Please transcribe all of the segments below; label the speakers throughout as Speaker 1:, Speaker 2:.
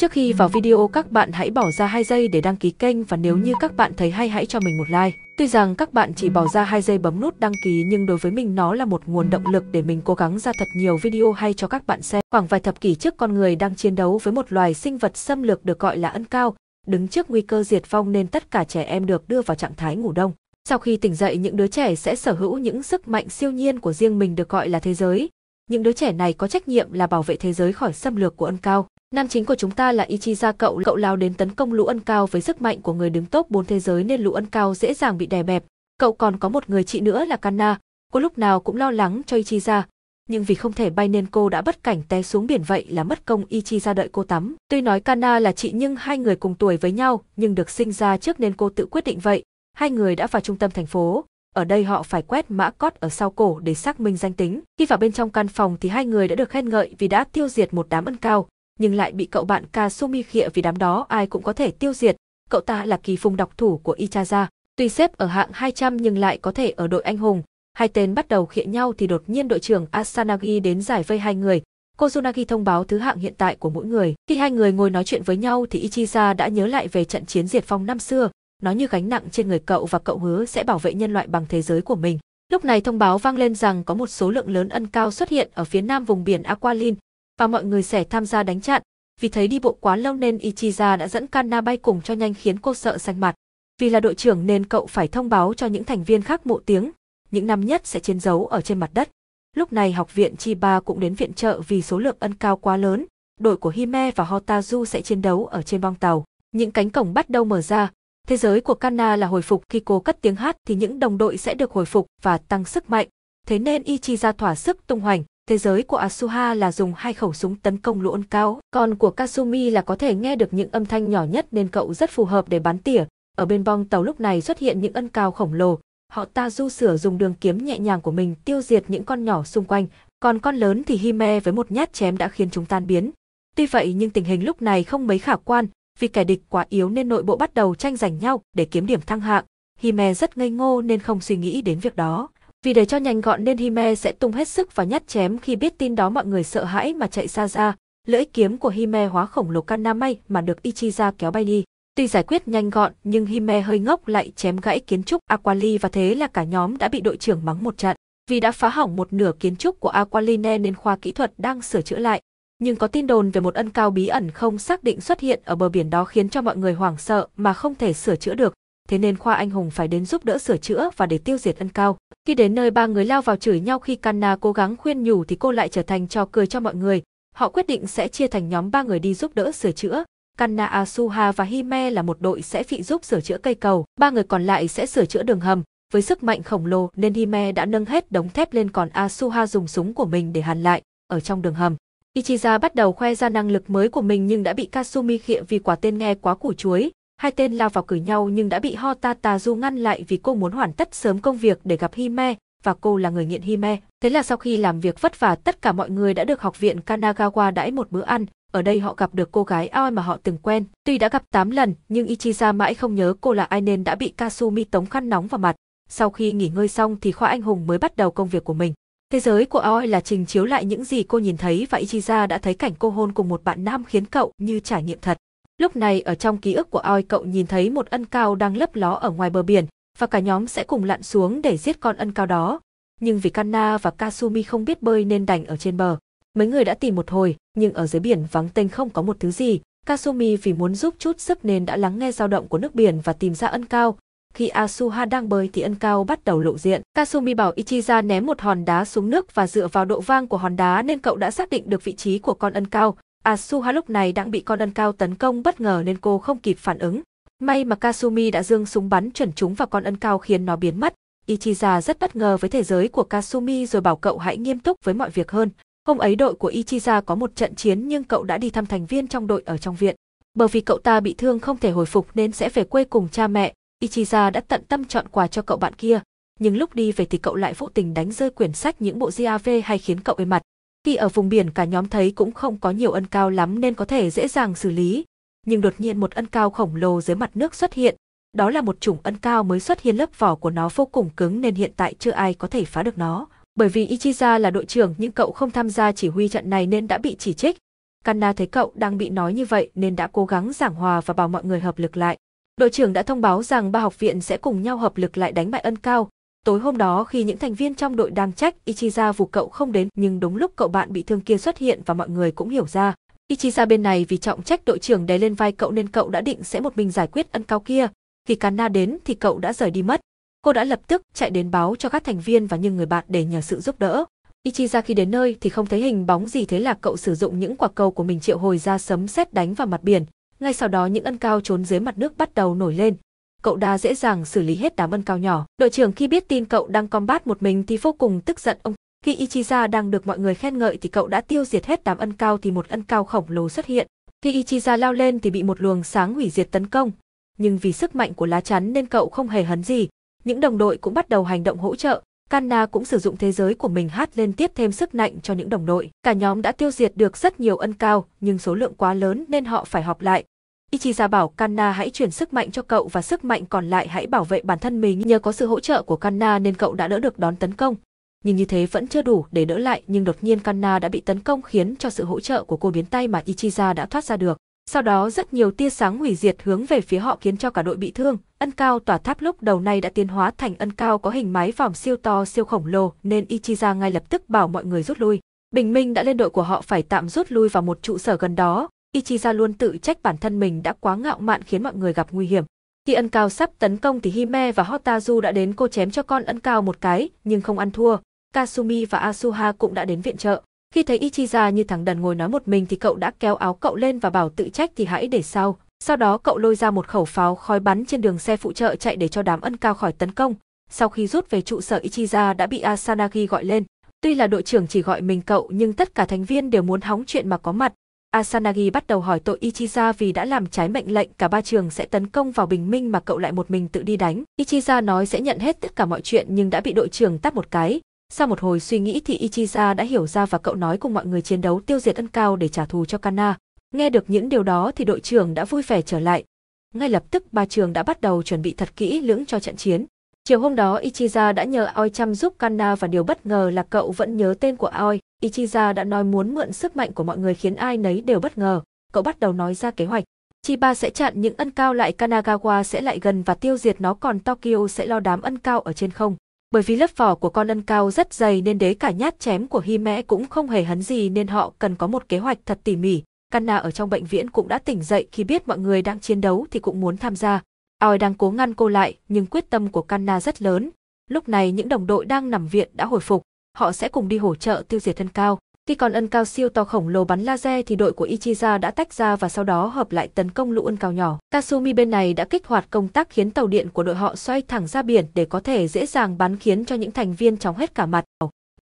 Speaker 1: Trước khi vào video các bạn hãy bỏ ra 2 giây để đăng ký kênh và nếu như các bạn thấy hay hãy cho mình một like. Tuy rằng các bạn chỉ bỏ ra 2 giây bấm nút đăng ký nhưng đối với mình nó là một nguồn động lực để mình cố gắng ra thật nhiều video hay cho các bạn xem. Khoảng vài thập kỷ trước con người đang chiến đấu với một loài sinh vật xâm lược được gọi là ân cao, đứng trước nguy cơ diệt vong nên tất cả trẻ em được đưa vào trạng thái ngủ đông. Sau khi tỉnh dậy những đứa trẻ sẽ sở hữu những sức mạnh siêu nhiên của riêng mình được gọi là thế giới. Những đứa trẻ này có trách nhiệm là bảo vệ thế giới khỏi xâm lược của ân cao. Nam chính của chúng ta là Ichiza cậu cậu lao đến tấn công Lũ Ân Cao với sức mạnh của người đứng top 4 thế giới nên Lũ Ân Cao dễ dàng bị đè bẹp. Cậu còn có một người chị nữa là Kana, cô lúc nào cũng lo lắng cho Ichiza, nhưng vì không thể bay nên cô đã bất cảnh té xuống biển vậy là mất công Ichiza đợi cô tắm. Tuy nói Kana là chị nhưng hai người cùng tuổi với nhau nhưng được sinh ra trước nên cô tự quyết định vậy. Hai người đã vào trung tâm thành phố, ở đây họ phải quét mã cót ở sau cổ để xác minh danh tính. Khi vào bên trong căn phòng thì hai người đã được khen ngợi vì đã tiêu diệt một đám ân cao nhưng lại bị cậu bạn Kasumi khịa vì đám đó ai cũng có thể tiêu diệt. Cậu ta là kỳ phùng độc thủ của Ichaza, tuy xếp ở hạng 200 nhưng lại có thể ở đội anh hùng. Hai tên bắt đầu khịa nhau thì đột nhiên đội trưởng Asanagi đến giải vây hai người. Kozunagi thông báo thứ hạng hiện tại của mỗi người. Khi hai người ngồi nói chuyện với nhau thì Ichiza đã nhớ lại về trận chiến diệt phong năm xưa, nó như gánh nặng trên người cậu và cậu hứa sẽ bảo vệ nhân loại bằng thế giới của mình. Lúc này thông báo vang lên rằng có một số lượng lớn ân cao xuất hiện ở phía nam vùng biển Aqualin, và mọi người sẽ tham gia đánh chặn. Vì thấy đi bộ quá lâu nên Ichiza đã dẫn Kana bay cùng cho nhanh khiến cô sợ xanh mặt. Vì là đội trưởng nên cậu phải thông báo cho những thành viên khác mộ tiếng, những năm nhất sẽ chiến dấu ở trên mặt đất. Lúc này học viện Chiba cũng đến viện trợ vì số lượng ân cao quá lớn, đội của Hime và Hotazu sẽ chiến đấu ở trên bong tàu. Những cánh cổng bắt đầu mở ra, thế giới của Kana là hồi phục khi cô cất tiếng hát thì những đồng đội sẽ được hồi phục và tăng sức mạnh. Thế nên Ichiza thỏa sức tung hoành, thế giới của Asuha là dùng hai khẩu súng tấn công lũ ân cao, còn của Kasumi là có thể nghe được những âm thanh nhỏ nhất nên cậu rất phù hợp để bắn tỉa. Ở bên bong tàu lúc này xuất hiện những ân cao khổng lồ, họ ta du sửa dùng đường kiếm nhẹ nhàng của mình tiêu diệt những con nhỏ xung quanh, còn con lớn thì Hime với một nhát chém đã khiến chúng tan biến. Tuy vậy nhưng tình hình lúc này không mấy khả quan, vì kẻ địch quá yếu nên nội bộ bắt đầu tranh giành nhau để kiếm điểm thăng hạng. Hime rất ngây ngô nên không suy nghĩ đến việc đó. Vì để cho nhanh gọn nên Hime sẽ tung hết sức và nhát chém khi biết tin đó mọi người sợ hãi mà chạy xa ra, lưỡi kiếm của Hime hóa khổng lồ Kana may mà được Ichiza kéo bay đi. Tuy giải quyết nhanh gọn nhưng Hime hơi ngốc lại chém gãy kiến trúc Aquali và thế là cả nhóm đã bị đội trưởng mắng một trận. Vì đã phá hỏng một nửa kiến trúc của Aqualine nên khoa kỹ thuật đang sửa chữa lại. Nhưng có tin đồn về một ân cao bí ẩn không xác định xuất hiện ở bờ biển đó khiến cho mọi người hoảng sợ mà không thể sửa chữa được thế nên khoa anh hùng phải đến giúp đỡ sửa chữa và để tiêu diệt ân cao. Khi đến nơi ba người lao vào chửi nhau khi Kanna cố gắng khuyên nhủ thì cô lại trở thành trò cười cho mọi người. Họ quyết định sẽ chia thành nhóm ba người đi giúp đỡ sửa chữa. Kanna Asuha và Hime là một đội sẽ phụ giúp sửa chữa cây cầu, ba người còn lại sẽ sửa chữa đường hầm. Với sức mạnh khổng lồ nên Hime đã nâng hết đống thép lên còn Asuha dùng súng của mình để hàn lại ở trong đường hầm. Ichiza bắt đầu khoe ra năng lực mới của mình nhưng đã bị Kasumi khịa vì quả tên nghe quá củ chuối, Hai tên lao vào cửi nhau nhưng đã bị Hota Tazu ngăn lại vì cô muốn hoàn tất sớm công việc để gặp Hime, và cô là người nghiện Hime. Thế là sau khi làm việc vất vả tất cả mọi người đã được học viện Kanagawa đãi một bữa ăn, ở đây họ gặp được cô gái Aoi mà họ từng quen. Tuy đã gặp 8 lần nhưng Ichiza mãi không nhớ cô là ai nên đã bị Kasumi tống khăn nóng vào mặt. Sau khi nghỉ ngơi xong thì khoa anh hùng mới bắt đầu công việc của mình. Thế giới của Aoi là trình chiếu lại những gì cô nhìn thấy và Ichiza đã thấy cảnh cô hôn cùng một bạn nam khiến cậu như trải nghiệm thật. Lúc này ở trong ký ức của Oi cậu nhìn thấy một ân cao đang lấp ló ở ngoài bờ biển, và cả nhóm sẽ cùng lặn xuống để giết con ân cao đó. Nhưng vì Kanna và Kasumi không biết bơi nên đành ở trên bờ. Mấy người đã tìm một hồi, nhưng ở dưới biển vắng tênh không có một thứ gì. Kasumi vì muốn giúp chút sức nên đã lắng nghe dao động của nước biển và tìm ra ân cao. Khi Asuha đang bơi thì ân cao bắt đầu lộ diện. Kasumi bảo Ichiza ném một hòn đá xuống nước và dựa vào độ vang của hòn đá nên cậu đã xác định được vị trí của con ân cao. Asuha lúc này đang bị con ân cao tấn công bất ngờ nên cô không kịp phản ứng. May mà Kasumi đã dương súng bắn chuẩn trúng vào con ân cao khiến nó biến mất. Ichiza rất bất ngờ với thế giới của Kasumi rồi bảo cậu hãy nghiêm túc với mọi việc hơn. Hôm ấy đội của Ichiza có một trận chiến nhưng cậu đã đi thăm thành viên trong đội ở trong viện. Bởi vì cậu ta bị thương không thể hồi phục nên sẽ về quê cùng cha mẹ, Ichiza đã tận tâm chọn quà cho cậu bạn kia. Nhưng lúc đi về thì cậu lại vô tình đánh rơi quyển sách những bộ GAV hay khiến cậu ê mặt. Khi ở vùng biển cả nhóm thấy cũng không có nhiều ân cao lắm nên có thể dễ dàng xử lý, nhưng đột nhiên một ân cao khổng lồ dưới mặt nước xuất hiện, đó là một chủng ân cao mới xuất hiện lớp vỏ của nó vô cùng cứng nên hiện tại chưa ai có thể phá được nó. Bởi vì Ichiza là đội trưởng nhưng cậu không tham gia chỉ huy trận này nên đã bị chỉ trích. Kanna thấy cậu đang bị nói như vậy nên đã cố gắng giảng hòa và bảo mọi người hợp lực lại. Đội trưởng đã thông báo rằng ba học viện sẽ cùng nhau hợp lực lại đánh bại ân cao, Tối hôm đó khi những thành viên trong đội đang trách Ichiza vụ cậu không đến nhưng đúng lúc cậu bạn bị thương kia xuất hiện và mọi người cũng hiểu ra. Ichiza bên này vì trọng trách đội trưởng đè lên vai cậu nên cậu đã định sẽ một mình giải quyết ân cao kia. Khi Kana đến thì cậu đã rời đi mất. Cô đã lập tức chạy đến báo cho các thành viên và những người bạn để nhờ sự giúp đỡ. Ichiza khi đến nơi thì không thấy hình bóng gì thế là cậu sử dụng những quả cầu của mình triệu hồi ra sấm sét đánh vào mặt biển. Ngay sau đó những ân cao trốn dưới mặt nước bắt đầu nổi lên, cậu đã dễ dàng xử lý hết đám ân cao nhỏ. Đội trưởng khi biết tin cậu đang combat một mình thì vô cùng tức giận ông. Khi Ichiza đang được mọi người khen ngợi thì cậu đã tiêu diệt hết đám ân cao thì một ân cao khổng lồ xuất hiện. Khi Ichiza lao lên thì bị một luồng sáng hủy diệt tấn công. Nhưng vì sức mạnh của lá chắn nên cậu không hề hấn gì. Những đồng đội cũng bắt đầu hành động hỗ trợ. Kanna cũng sử dụng thế giới của mình hát lên tiếp thêm sức mạnh cho những đồng đội. Cả nhóm đã tiêu diệt được rất nhiều ân cao, nhưng số lượng quá lớn nên họ phải họp lại, Ichiza bảo Kanna hãy chuyển sức mạnh cho cậu và sức mạnh còn lại hãy bảo vệ bản thân mình nhờ có sự hỗ trợ của Kanna nên cậu đã đỡ được đón tấn công. Nhưng như thế vẫn chưa đủ để đỡ lại nhưng đột nhiên Kanna đã bị tấn công khiến cho sự hỗ trợ của cô biến tay mà Ichiza đã thoát ra được. Sau đó rất nhiều tia sáng hủy diệt hướng về phía họ khiến cho cả đội bị thương. Ân cao tỏa tháp lúc đầu này đã tiến hóa thành ân cao có hình mái vòm siêu to siêu khổng lồ nên Ichiza ngay lập tức bảo mọi người rút lui. Bình minh đã lên đội của họ phải tạm rút lui vào một trụ sở gần đó, Ichiza luôn tự trách bản thân mình đã quá ngạo mạn khiến mọi người gặp nguy hiểm. Khi ân cao sắp tấn công thì Hime và Hotazu đã đến cô chém cho con ân cao một cái, nhưng không ăn thua. Kasumi và Asuha cũng đã đến viện trợ. Khi thấy Ichiza như thằng đần ngồi nói một mình thì cậu đã kéo áo cậu lên và bảo tự trách thì hãy để sau. Sau đó cậu lôi ra một khẩu pháo khói bắn trên đường xe phụ trợ chạy để cho đám ân cao khỏi tấn công. Sau khi rút về trụ sở Ichiza đã bị Asanagi gọi lên. Tuy là đội trưởng chỉ gọi mình cậu nhưng tất cả thành viên đều muốn hóng chuyện mà có mặt, Asanagi bắt đầu hỏi tội Ichiza vì đã làm trái mệnh lệnh cả ba trường sẽ tấn công vào bình minh mà cậu lại một mình tự đi đánh. Ichiza nói sẽ nhận hết tất cả mọi chuyện nhưng đã bị đội trưởng tát một cái. Sau một hồi suy nghĩ thì Ichiza đã hiểu ra và cậu nói cùng mọi người chiến đấu tiêu diệt ân cao để trả thù cho Kana. Nghe được những điều đó thì đội trưởng đã vui vẻ trở lại. Ngay lập tức ba trường đã bắt đầu chuẩn bị thật kỹ lưỡng cho trận chiến. Chiều hôm đó Ichiza đã nhờ Aoi chăm giúp Kanna và điều bất ngờ là cậu vẫn nhớ tên của Aoi. Ichiza đã nói muốn mượn sức mạnh của mọi người khiến ai nấy đều bất ngờ. Cậu bắt đầu nói ra kế hoạch. Chiba sẽ chặn những ân cao lại Kanagawa sẽ lại gần và tiêu diệt nó còn Tokyo sẽ lo đám ân cao ở trên không. Bởi vì lớp vỏ của con ân cao rất dày nên đế cả nhát chém của Hime cũng không hề hấn gì nên họ cần có một kế hoạch thật tỉ mỉ. Kanna ở trong bệnh viện cũng đã tỉnh dậy khi biết mọi người đang chiến đấu thì cũng muốn tham gia. Aoi đang cố ngăn cô lại, nhưng quyết tâm của Kanna rất lớn. Lúc này những đồng đội đang nằm viện đã hồi phục, họ sẽ cùng đi hỗ trợ tiêu diệt thân cao. Khi còn ân cao siêu to khổng lồ bắn laser thì đội của Ichiza đã tách ra và sau đó hợp lại tấn công lũ ân cao nhỏ. Kasumi bên này đã kích hoạt công tác khiến tàu điện của đội họ xoay thẳng ra biển để có thể dễ dàng bắn khiến cho những thành viên chóng hết cả mặt.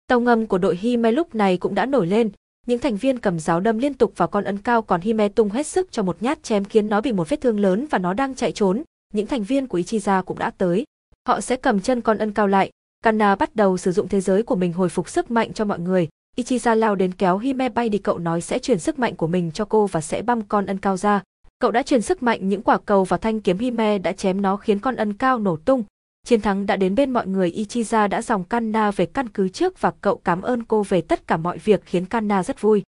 Speaker 1: Tàu ngầm của đội Hime lúc này cũng đã nổi lên. Những thành viên cầm giáo đâm liên tục vào con ân cao còn Hime tung hết sức cho một nhát chém khiến nó bị một vết thương lớn và nó đang chạy trốn những thành viên của Ichiza cũng đã tới. Họ sẽ cầm chân con ân cao lại, Kanna bắt đầu sử dụng thế giới của mình hồi phục sức mạnh cho mọi người. Ichiza lao đến kéo Hime bay đi cậu nói sẽ chuyển sức mạnh của mình cho cô và sẽ băm con ân cao ra. Cậu đã chuyển sức mạnh những quả cầu và thanh kiếm Hime đã chém nó khiến con ân cao nổ tung. Chiến thắng đã đến bên mọi người Ichiza đã dòng Kanna về căn cứ trước và cậu cảm ơn cô về tất cả mọi việc khiến Kanna rất vui.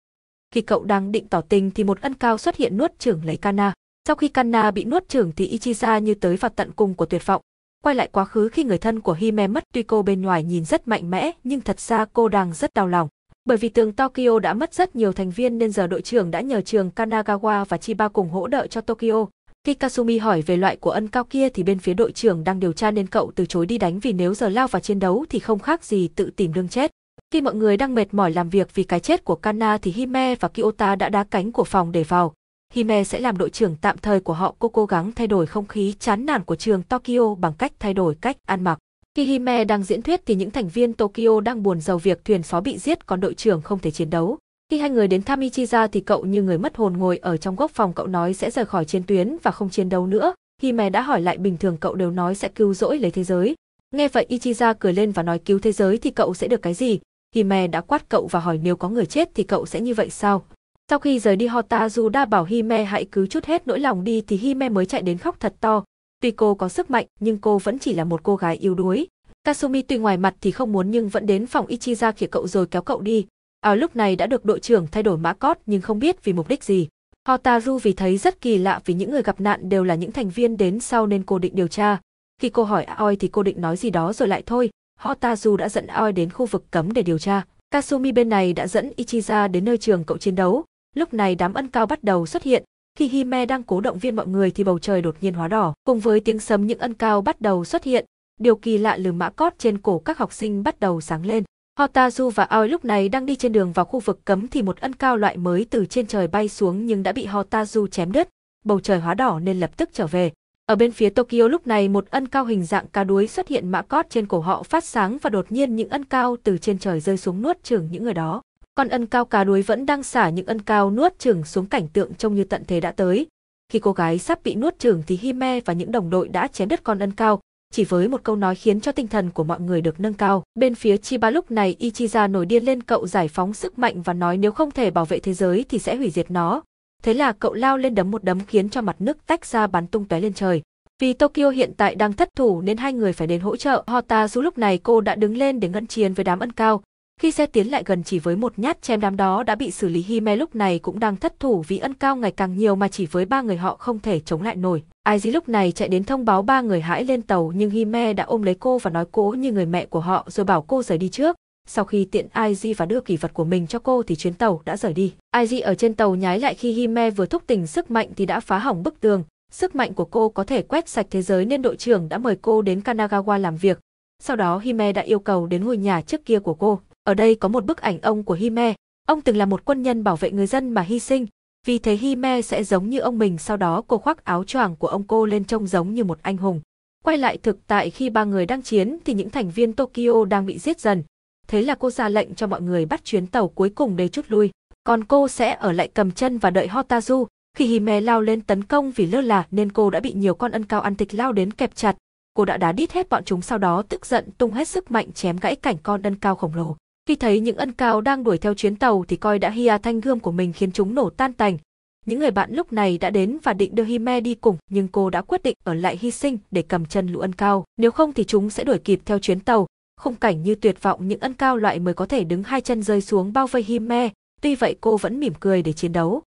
Speaker 1: Khi cậu đang định tỏ tình thì một ân cao xuất hiện nuốt chửng lấy Kanna. Sau khi Kanna bị nuốt chửng thì Ichiza như tới vào tận cùng của tuyệt vọng. Quay lại quá khứ khi người thân của Hime mất tuy cô bên ngoài nhìn rất mạnh mẽ nhưng thật ra cô đang rất đau lòng. Bởi vì tường Tokyo đã mất rất nhiều thành viên nên giờ đội trưởng đã nhờ trường Kanagawa và Chiba cùng hỗ trợ cho Tokyo. Khi Kasumi hỏi về loại của ân cao kia thì bên phía đội trưởng đang điều tra nên cậu từ chối đi đánh vì nếu giờ lao vào chiến đấu thì không khác gì tự tìm đường chết. Khi mọi người đang mệt mỏi làm việc vì cái chết của Kana thì Hime và Kiyota đã đá cánh của phòng để vào, Hime sẽ làm đội trưởng tạm thời của họ. Cô cố gắng thay đổi không khí chán nản của trường Tokyo bằng cách thay đổi cách ăn mặc. Khi Hime đang diễn thuyết thì những thành viên Tokyo đang buồn giàu việc thuyền phó bị giết còn đội trưởng không thể chiến đấu. Khi hai người đến Tamichiza thì cậu như người mất hồn ngồi ở trong góc phòng cậu nói sẽ rời khỏi chiến tuyến và không chiến đấu nữa. Hime đã hỏi lại bình thường cậu đều nói sẽ cứu rỗi lấy thế giới. Nghe vậy Ichiza cười lên và nói cứu thế giới thì cậu sẽ được cái gì? Hime đã quát cậu và hỏi nếu có người chết thì cậu sẽ như vậy sao? Sau khi rời đi Hotazu đã bảo Hime hãy cứ chút hết nỗi lòng đi thì Hime mới chạy đến khóc thật to. Tuy cô có sức mạnh nhưng cô vẫn chỉ là một cô gái yếu đuối. Kasumi tuy ngoài mặt thì không muốn nhưng vẫn đến phòng Ichiza khỉa cậu rồi kéo cậu đi. Ở lúc này đã được đội trưởng thay đổi mã cót nhưng không biết vì mục đích gì. Hotaru vì thấy rất kỳ lạ vì những người gặp nạn đều là những thành viên đến sau nên cô định điều tra. Khi cô hỏi Aoi thì cô định nói gì đó rồi lại thôi. Hotaru đã dẫn Aoi đến khu vực cấm để điều tra. Kasumi bên này đã dẫn Ichiza đến nơi trường cậu chiến đấu. Lúc này đám ân cao bắt đầu xuất hiện, khi Hime đang cố động viên mọi người thì bầu trời đột nhiên hóa đỏ, cùng với tiếng sấm những ân cao bắt đầu xuất hiện, điều kỳ lạ lừ mã cót trên cổ các học sinh bắt đầu sáng lên. Hotazu và Aoi lúc này đang đi trên đường vào khu vực cấm thì một ân cao loại mới từ trên trời bay xuống nhưng đã bị Hotazu chém đứt, bầu trời hóa đỏ nên lập tức trở về. Ở bên phía Tokyo lúc này một ân cao hình dạng cá đuối xuất hiện mã cót trên cổ họ phát sáng và đột nhiên những ân cao từ trên trời rơi xuống nuốt chửng những người đó con ân cao cá đuối vẫn đang xả những ân cao nuốt chửng xuống cảnh tượng trông như tận thế đã tới. Khi cô gái sắp bị nuốt chửng thì Hime và những đồng đội đã chém đứt con ân cao, chỉ với một câu nói khiến cho tinh thần của mọi người được nâng cao. Bên phía Chiba lúc này Ichiza nổi điên lên cậu giải phóng sức mạnh và nói nếu không thể bảo vệ thế giới thì sẽ hủy diệt nó. Thế là cậu lao lên đấm một đấm khiến cho mặt nước tách ra bắn tung tóe lên trời. Vì Tokyo hiện tại đang thất thủ nên hai người phải đến hỗ trợ. hota dù lúc này cô đã đứng lên để ngăn chiến với đám ân cao. Khi xe tiến lại gần chỉ với một nhát chém đám đó đã bị xử lý Hime lúc này cũng đang thất thủ vì ân cao ngày càng nhiều mà chỉ với ba người họ không thể chống lại nổi. Ai lúc này chạy đến thông báo ba người hãy lên tàu nhưng Hime đã ôm lấy cô và nói cố như người mẹ của họ rồi bảo cô rời đi trước. Sau khi tiện IG và đưa kỷ vật của mình cho cô thì chuyến tàu đã rời đi. IG ở trên tàu nhái lại khi Hime vừa thúc tỉnh sức mạnh thì đã phá hỏng bức tường. Sức mạnh của cô có thể quét sạch thế giới nên đội trưởng đã mời cô đến Kanagawa làm việc. Sau đó Hime đã yêu cầu đến ngôi nhà trước kia của cô. Ở đây có một bức ảnh ông của Hime, ông từng là một quân nhân bảo vệ người dân mà hy sinh, vì thế Hime sẽ giống như ông mình sau đó cô khoác áo choàng của ông cô lên trông giống như một anh hùng. Quay lại thực tại khi ba người đang chiến thì những thành viên Tokyo đang bị giết dần. Thế là cô ra lệnh cho mọi người bắt chuyến tàu cuối cùng để chút lui. Còn cô sẽ ở lại cầm chân và đợi Hotazu. Khi Hime lao lên tấn công vì lơ là nên cô đã bị nhiều con ân cao ăn thịt lao đến kẹp chặt. Cô đã đá đít hết bọn chúng sau đó tức giận tung hết sức mạnh chém gãy cảnh con ân cao khổng lồ. Khi thấy những ân cao đang đuổi theo chuyến tàu thì coi đã hia thanh gươm của mình khiến chúng nổ tan tành. Những người bạn lúc này đã đến và định đưa Hime đi cùng, nhưng cô đã quyết định ở lại hy sinh để cầm chân lũ ân cao, nếu không thì chúng sẽ đuổi kịp theo chuyến tàu. Khung cảnh như tuyệt vọng những ân cao loại mới có thể đứng hai chân rơi xuống bao vây Hime, tuy vậy cô vẫn mỉm cười để chiến đấu.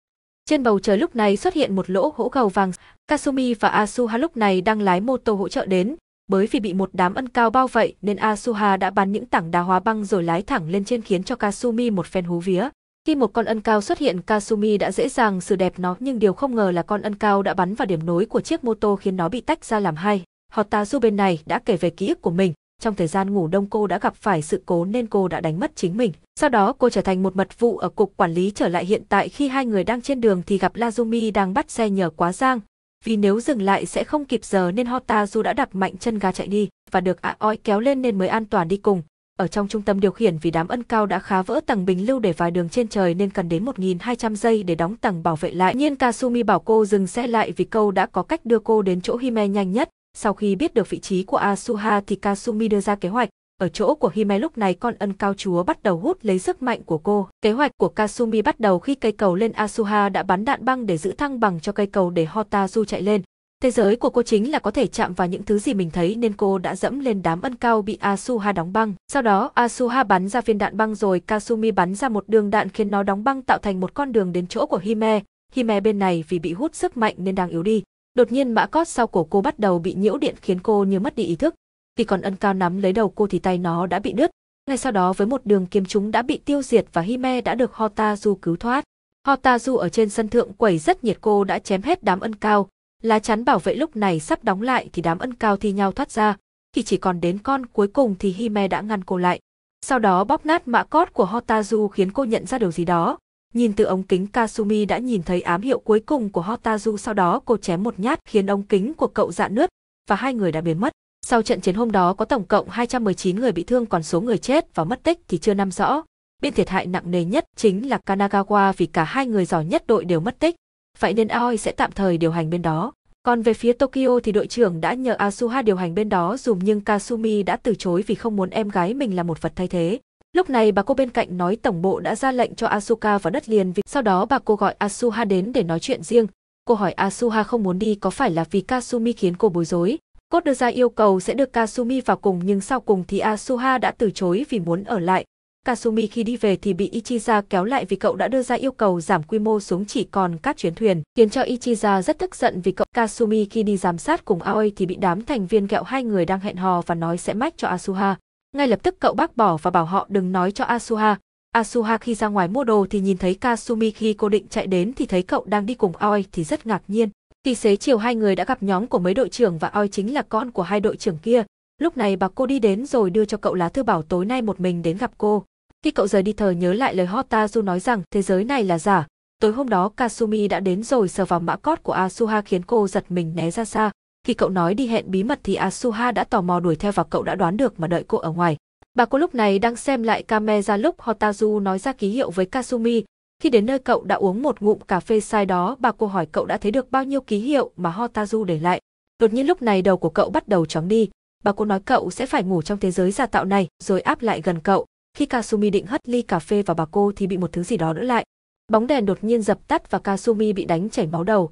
Speaker 1: Trên bầu trời lúc này xuất hiện một lỗ hỗ gầu vàng, Kasumi và Asuha lúc này đang lái mô tô hỗ trợ đến, bởi vì bị một đám ân cao bao vậy nên Asuha đã bắn những tảng đá hóa băng rồi lái thẳng lên trên khiến cho Kasumi một phen hú vía. Khi một con ân cao xuất hiện Kasumi đã dễ dàng xử đẹp nó nhưng điều không ngờ là con ân cao đã bắn vào điểm nối của chiếc mô tô khiến nó bị tách ra làm hai. Hotazu bên này đã kể về ký ức của mình. Trong thời gian ngủ đông cô đã gặp phải sự cố nên cô đã đánh mất chính mình. Sau đó cô trở thành một mật vụ ở cục quản lý trở lại hiện tại khi hai người đang trên đường thì gặp Lazumi đang bắt xe nhờ quá giang vì nếu dừng lại sẽ không kịp giờ nên Hotazu đã đặt mạnh chân ga chạy đi và được Aoi kéo lên nên mới an toàn đi cùng. Ở trong trung tâm điều khiển vì đám ân cao đã khá vỡ tầng bình lưu để vài đường trên trời nên cần đến 1.200 giây để đóng tầng bảo vệ lại. Nhiên Kasumi bảo cô dừng xe lại vì câu đã có cách đưa cô đến chỗ Hime nhanh nhất. Sau khi biết được vị trí của Asuha thì Kasumi đưa ra kế hoạch, ở chỗ của Hime lúc này con ân cao chúa bắt đầu hút lấy sức mạnh của cô. Kế hoạch của Kasumi bắt đầu khi cây cầu lên Asuha đã bắn đạn băng để giữ thăng bằng cho cây cầu để Hotazu chạy lên. Thế giới của cô chính là có thể chạm vào những thứ gì mình thấy nên cô đã dẫm lên đám ân cao bị Asuha đóng băng. Sau đó Asuha bắn ra viên đạn băng rồi Kasumi bắn ra một đường đạn khiến nó đóng băng tạo thành một con đường đến chỗ của Hime. Hime bên này vì bị hút sức mạnh nên đang yếu đi. Đột nhiên mã cót sau cổ cô bắt đầu bị nhiễu điện khiến cô như mất đi ý thức khi còn ân cao nắm lấy đầu cô thì tay nó đã bị đứt. Ngay sau đó với một đường kiếm chúng đã bị tiêu diệt và Hime đã được Hotazu cứu thoát. Hotazu ở trên sân thượng quẩy rất nhiệt cô đã chém hết đám ân cao. Lá chắn bảo vệ lúc này sắp đóng lại thì đám ân cao thi nhau thoát ra. Khi chỉ còn đến con cuối cùng thì Hime đã ngăn cô lại. Sau đó bóc nát mã cót của Hotazu khiến cô nhận ra điều gì đó. Nhìn từ ống kính Kasumi đã nhìn thấy ám hiệu cuối cùng của Hotazu sau đó cô chém một nhát khiến ống kính của cậu dạn nứt và hai người đã biến mất. Sau trận chiến hôm đó có tổng cộng 219 người bị thương còn số người chết và mất tích thì chưa nắm rõ. Biên thiệt hại nặng nề nhất chính là Kanagawa vì cả hai người giỏi nhất đội đều mất tích. Vậy nên Aoi sẽ tạm thời điều hành bên đó. Còn về phía Tokyo thì đội trưởng đã nhờ Asuha điều hành bên đó dùm nhưng Kasumi đã từ chối vì không muốn em gái mình là một vật thay thế. Lúc này bà cô bên cạnh nói tổng bộ đã ra lệnh cho Asuka vào đất liền vì sau đó bà cô gọi Asuha đến để nói chuyện riêng. Cô hỏi Asuha không muốn đi có phải là vì Kasumi khiến cô bối rối. Cốt đưa ra yêu cầu sẽ được Kasumi vào cùng nhưng sau cùng thì Asuha đã từ chối vì muốn ở lại. Kasumi khi đi về thì bị Ichiza kéo lại vì cậu đã đưa ra yêu cầu giảm quy mô xuống chỉ còn các chuyến thuyền, khiến cho Ichiza rất tức giận vì cậu Kasumi khi đi giám sát cùng Aoi thì bị đám thành viên kẹo hai người đang hẹn hò và nói sẽ mách cho Asuha. Ngay lập tức cậu bác bỏ và bảo họ đừng nói cho Asuha. Asuha khi ra ngoài mua đồ thì nhìn thấy Kasumi khi cô định chạy đến thì thấy cậu đang đi cùng Aoi thì rất ngạc nhiên. Thì xế chiều hai người đã gặp nhóm của mấy đội trưởng và Oi chính là con của hai đội trưởng kia. Lúc này bà cô đi đến rồi đưa cho cậu lá thư bảo tối nay một mình đến gặp cô. Khi cậu rời đi thờ nhớ lại lời Hotazu nói rằng thế giới này là giả. Tối hôm đó Kasumi đã đến rồi sờ vào mã cót của Asuha khiến cô giật mình né ra xa. Khi cậu nói đi hẹn bí mật thì Asuha đã tò mò đuổi theo và cậu đã đoán được mà đợi cô ở ngoài. Bà cô lúc này đang xem lại camera lúc Hotazu nói ra ký hiệu với Kasumi, khi đến nơi cậu đã uống một ngụm cà phê sai đó, bà cô hỏi cậu đã thấy được bao nhiêu ký hiệu mà Hotazu để lại. Đột nhiên lúc này đầu của cậu bắt đầu chóng đi, bà cô nói cậu sẽ phải ngủ trong thế giới giả tạo này, rồi áp lại gần cậu. Khi Kasumi định hất ly cà phê vào bà cô thì bị một thứ gì đó đỡ lại. Bóng đèn đột nhiên dập tắt và Kasumi bị đánh chảy máu đầu.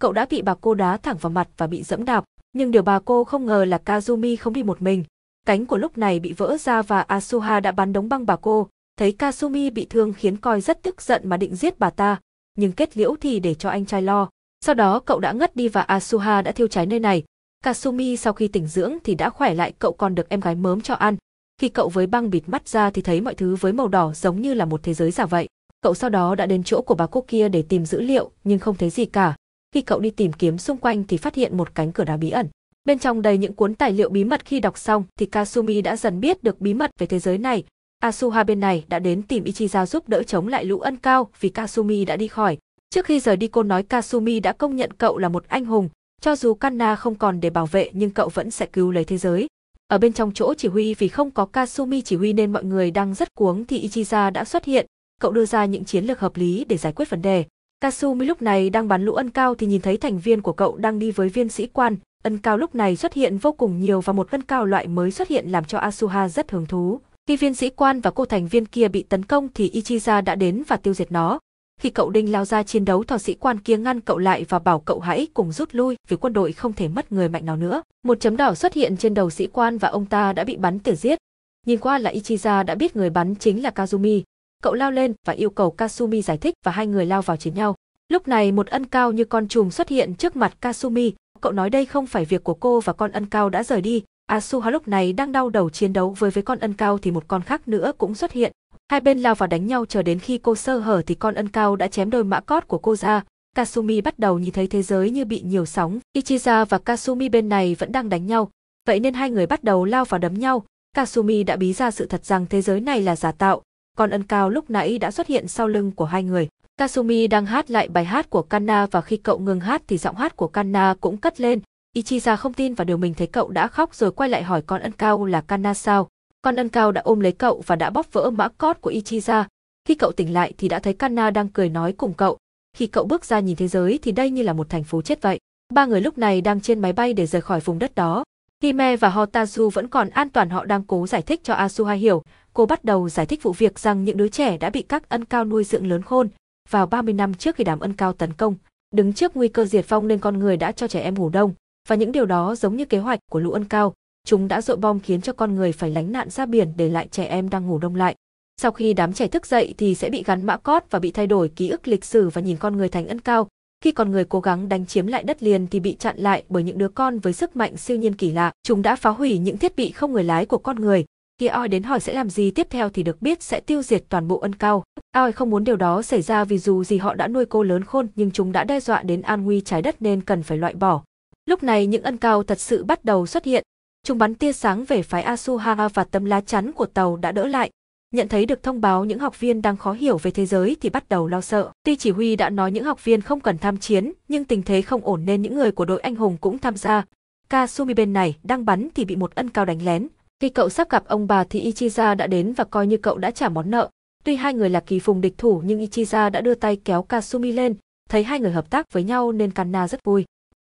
Speaker 1: Cậu đã bị bà cô đá thẳng vào mặt và bị dẫm đạp, nhưng điều bà cô không ngờ là Kazumi không đi một mình. Cánh của lúc này bị vỡ ra và Asuha đã bắn đống băng bà cô, thấy Kasumi bị thương khiến coi rất tức giận mà định giết bà ta, nhưng kết liễu thì để cho anh trai lo. Sau đó cậu đã ngất đi và Asuha đã thiêu cháy nơi này. Kasumi sau khi tỉnh dưỡng thì đã khỏe lại cậu còn được em gái mớm cho ăn. Khi cậu với băng bịt mắt ra thì thấy mọi thứ với màu đỏ giống như là một thế giới giả vậy. Cậu sau đó đã đến chỗ của bà cô kia để tìm dữ liệu nhưng không thấy gì cả. Khi cậu đi tìm kiếm xung quanh thì phát hiện một cánh cửa đá bí ẩn. Bên trong đầy những cuốn tài liệu bí mật khi đọc xong thì Kasumi đã dần biết được bí mật về thế giới này, Asuha bên này đã đến tìm Ichiza giúp đỡ chống lại lũ ân cao vì Kasumi đã đi khỏi. Trước khi rời đi cô nói Kasumi đã công nhận cậu là một anh hùng, cho dù Kanna không còn để bảo vệ nhưng cậu vẫn sẽ cứu lấy thế giới. Ở bên trong chỗ chỉ huy vì không có Kasumi chỉ huy nên mọi người đang rất cuống thì Ichiza đã xuất hiện, cậu đưa ra những chiến lược hợp lý để giải quyết vấn đề. Kasumi lúc này đang bắn lũ ân cao thì nhìn thấy thành viên của cậu đang đi với viên sĩ quan, ân cao lúc này xuất hiện vô cùng nhiều và một ân cao loại mới xuất hiện làm cho Asuha rất hứng thú. Khi viên sĩ quan và cô thành viên kia bị tấn công thì Ichiza đã đến và tiêu diệt nó. Khi cậu Đinh lao ra chiến đấu thò sĩ quan kia ngăn cậu lại và bảo cậu hãy cùng rút lui vì quân đội không thể mất người mạnh nào nữa. Một chấm đỏ xuất hiện trên đầu sĩ quan và ông ta đã bị bắn tử giết. Nhìn qua là Ichiza đã biết người bắn chính là Kazumi. Cậu lao lên và yêu cầu Kasumi giải thích và hai người lao vào chiến nhau. Lúc này một ân cao như con trùm xuất hiện trước mặt Kasumi. Cậu nói đây không phải việc của cô và con ân cao đã rời đi, Asuha lúc này đang đau đầu chiến đấu với với con ân cao thì một con khác nữa cũng xuất hiện. Hai bên lao vào đánh nhau chờ đến khi cô sơ hở thì con ân cao đã chém đôi mã cót của cô ra. Kasumi bắt đầu nhìn thấy thế giới như bị nhiều sóng. Ichiza và Kasumi bên này vẫn đang đánh nhau, vậy nên hai người bắt đầu lao vào đấm nhau. Kasumi đã bí ra sự thật rằng thế giới này là giả tạo, Con ân cao lúc nãy đã xuất hiện sau lưng của hai người. Kasumi đang hát lại bài hát của Kanna và khi cậu ngừng hát thì giọng hát của Kanna cũng cất lên, Ichiza không tin vào điều mình thấy cậu đã khóc rồi quay lại hỏi con ân cao là Kana sao. Con ân cao đã ôm lấy cậu và đã bóp vỡ mã cót của Ichiza. Khi cậu tỉnh lại thì đã thấy Kana đang cười nói cùng cậu. Khi cậu bước ra nhìn thế giới thì đây như là một thành phố chết vậy. Ba người lúc này đang trên máy bay để rời khỏi vùng đất đó. Hime và Hotazu vẫn còn an toàn họ đang cố giải thích cho Asuha hiểu. Cô bắt đầu giải thích vụ việc rằng những đứa trẻ đã bị các ân cao nuôi dưỡng lớn khôn vào 30 năm trước khi đám ân cao tấn công. Đứng trước nguy cơ diệt vong nên con người đã cho trẻ em ngủ đông và những điều đó giống như kế hoạch của Lũ Ân Cao, chúng đã dội bom khiến cho con người phải lánh nạn ra biển để lại trẻ em đang ngủ đông lại. Sau khi đám trẻ thức dậy thì sẽ bị gắn mã cót và bị thay đổi ký ức lịch sử và nhìn con người thành ân cao. Khi con người cố gắng đánh chiếm lại đất liền thì bị chặn lại bởi những đứa con với sức mạnh siêu nhiên kỳ lạ. Chúng đã phá hủy những thiết bị không người lái của con người. Khi Oi đến hỏi sẽ làm gì tiếp theo thì được biết sẽ tiêu diệt toàn bộ ân cao. Oi không muốn điều đó xảy ra vì dù gì họ đã nuôi cô lớn khôn nhưng chúng đã đe dọa đến an nguy trái đất nên cần phải loại bỏ. Lúc này những ân cao thật sự bắt đầu xuất hiện. Chúng bắn tia sáng về phái Asuha và tấm lá chắn của tàu đã đỡ lại. Nhận thấy được thông báo những học viên đang khó hiểu về thế giới thì bắt đầu lo sợ. Tuy chỉ huy đã nói những học viên không cần tham chiến, nhưng tình thế không ổn nên những người của đội anh hùng cũng tham gia. Kasumi bên này đang bắn thì bị một ân cao đánh lén. Khi cậu sắp gặp ông bà thì Ichiza đã đến và coi như cậu đã trả món nợ. Tuy hai người là kỳ phùng địch thủ nhưng Ichiza đã đưa tay kéo Kasumi lên, thấy hai người hợp tác với nhau nên Kanna rất vui.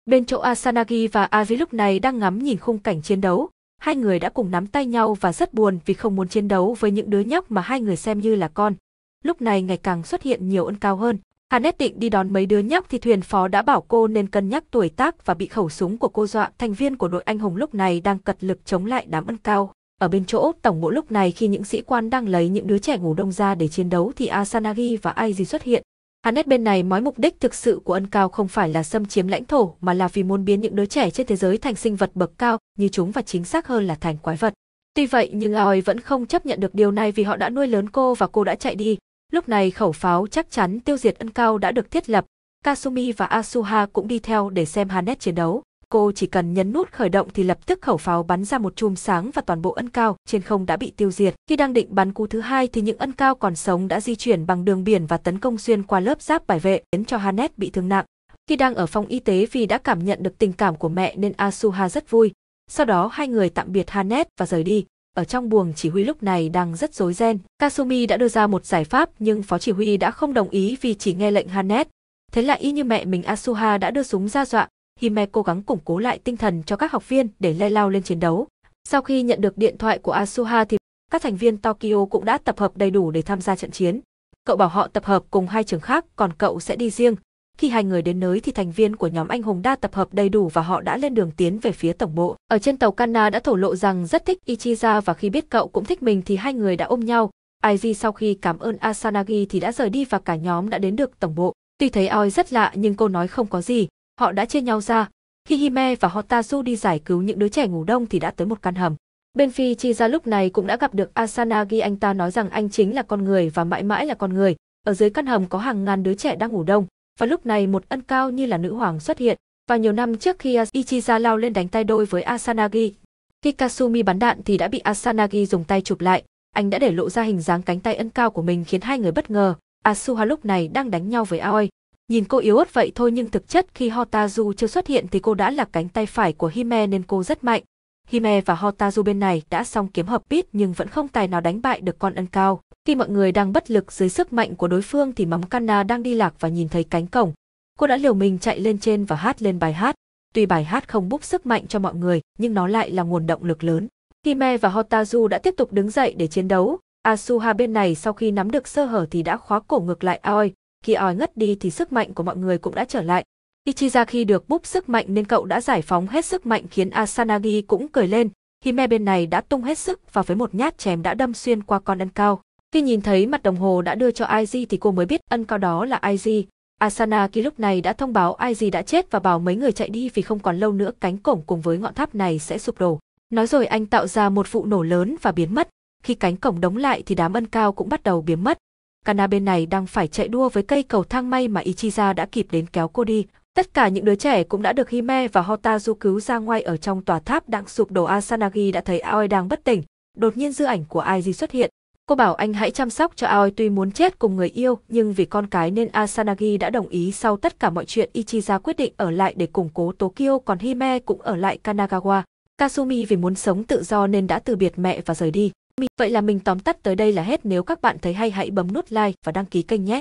Speaker 1: Bên chỗ Asanagi và Avi lúc này đang ngắm nhìn khung cảnh chiến đấu, hai người đã cùng nắm tay nhau và rất buồn vì không muốn chiến đấu với những đứa nhóc mà hai người xem như là con. Lúc này ngày càng xuất hiện nhiều ân cao hơn. Hanet định đi đón mấy đứa nhóc thì thuyền phó đã bảo cô nên cân nhắc tuổi tác và bị khẩu súng của cô dọa. Thành viên của đội anh hùng lúc này đang cật lực chống lại đám ân cao. Ở bên chỗ tổng bộ lúc này khi những sĩ quan đang lấy những đứa trẻ ngủ đông ra để chiến đấu thì Asanagi và Aiji xuất hiện. Hắn bên này nói mục đích thực sự của ân cao không phải là xâm chiếm lãnh thổ mà là vì muốn biến những đứa trẻ trên thế giới thành sinh vật bậc cao như chúng và chính xác hơn là thành quái vật. Tuy vậy nhưng Aoi vẫn không chấp nhận được điều này vì họ đã nuôi lớn cô và cô đã chạy đi. Lúc này khẩu pháo chắc chắn tiêu diệt ân cao đã được thiết lập. Kasumi và Asuha cũng đi theo để xem Hanet chiến đấu. Cô chỉ cần nhấn nút khởi động thì lập tức khẩu pháo bắn ra một chùm sáng và toàn bộ ân cao trên không đã bị tiêu diệt. Khi đang định bắn cú thứ hai thì những ân cao còn sống đã di chuyển bằng đường biển và tấn công xuyên qua lớp giáp bảo vệ, khiến cho Hanet bị thương nặng. Khi đang ở phòng y tế vì đã cảm nhận được tình cảm của mẹ nên Asuha rất vui. Sau đó hai người tạm biệt Hanet và rời đi. Ở trong buồng chỉ huy lúc này đang rất rối ren. Kasumi đã đưa ra một giải pháp nhưng phó chỉ huy đã không đồng ý vì chỉ nghe lệnh Hanet. Thế là y như mẹ mình Asuha đã đưa súng ra dọa, Hime cố gắng củng cố lại tinh thần cho các học viên để lay lao lên chiến đấu. Sau khi nhận được điện thoại của Asuha thì các thành viên Tokyo cũng đã tập hợp đầy đủ để tham gia trận chiến. Cậu bảo họ tập hợp cùng hai trường khác, còn cậu sẽ đi riêng. Khi hai người đến nơi thì thành viên của nhóm anh hùng đa tập hợp đầy đủ và họ đã lên đường tiến về phía tổng bộ. Ở trên tàu Kanna đã thổ lộ rằng rất thích Ichiza và khi biết cậu cũng thích mình thì hai người đã ôm nhau. Aiji sau khi cảm ơn Asanagi thì đã rời đi và cả nhóm đã đến được tổng bộ. Tuy thấy Aoi rất lạ nhưng cô nói không có gì, Họ đã chia nhau ra, khi Hime và Hotazu đi giải cứu những đứa trẻ ngủ đông thì đã tới một căn hầm. Bên Phi Chi ra lúc này cũng đã gặp được Asanagi anh ta nói rằng anh chính là con người và mãi mãi là con người. Ở dưới căn hầm có hàng ngàn đứa trẻ đang ngủ đông, và lúc này một ân cao như là nữ hoàng xuất hiện. Và nhiều năm trước khi Ichiza lao lên đánh tay đôi với Asanagi, khi Kasumi bắn đạn thì đã bị Asanagi dùng tay chụp lại. Anh đã để lộ ra hình dáng cánh tay ân cao của mình khiến hai người bất ngờ. Asuha lúc này đang đánh nhau với Aoi, Nhìn cô yếu ớt vậy thôi nhưng thực chất khi Hotazu chưa xuất hiện thì cô đã là cánh tay phải của Hime nên cô rất mạnh. Hime và Hotazu bên này đã xong kiếm hợp bít nhưng vẫn không tài nào đánh bại được con ân cao. Khi mọi người đang bất lực dưới sức mạnh của đối phương thì mắm Kanna đang đi lạc và nhìn thấy cánh cổng. Cô đã liều mình chạy lên trên và hát lên bài hát. Tuy bài hát không búp sức mạnh cho mọi người, nhưng nó lại là nguồn động lực lớn. Hime và Hotazu đã tiếp tục đứng dậy để chiến đấu. Asuha bên này sau khi nắm được sơ hở thì đã khóa cổ ngược lại Aoi, khi oi ngất đi thì sức mạnh của mọi người cũng đã trở lại. Ichizaki được búp sức mạnh nên cậu đã giải phóng hết sức mạnh khiến Asanagi cũng cười lên. Hime bên này đã tung hết sức và với một nhát chém đã đâm xuyên qua con ân cao. Khi nhìn thấy mặt đồng hồ đã đưa cho Aiji thì cô mới biết ân cao đó là Aiji. Asanagi lúc này đã thông báo Aiji đã chết và bảo mấy người chạy đi vì không còn lâu nữa cánh cổng cùng với ngọn tháp này sẽ sụp đổ. Nói rồi anh tạo ra một vụ nổ lớn và biến mất. Khi cánh cổng đóng lại thì đám ân cao cũng bắt đầu biến mất. Kana bên này đang phải chạy đua với cây cầu thang may mà Ichiza đã kịp đến kéo cô đi. Tất cả những đứa trẻ cũng đã được Hime và Hotazu cứu ra ngoài ở trong tòa tháp đang sụp đổ Asanagi đã thấy Aoi đang bất tỉnh. Đột nhiên dư ảnh của Aiji xuất hiện. Cô bảo anh hãy chăm sóc cho Aoi tuy muốn chết cùng người yêu nhưng vì con cái nên Asanagi đã đồng ý sau tất cả mọi chuyện Ichiza quyết định ở lại để củng cố Tokyo còn Hime cũng ở lại Kanagawa. Kasumi vì muốn sống tự do nên đã từ biệt mẹ và rời đi. Vậy là mình tóm tắt tới đây là hết nếu các bạn thấy hay hãy bấm nút like và đăng ký kênh nhé.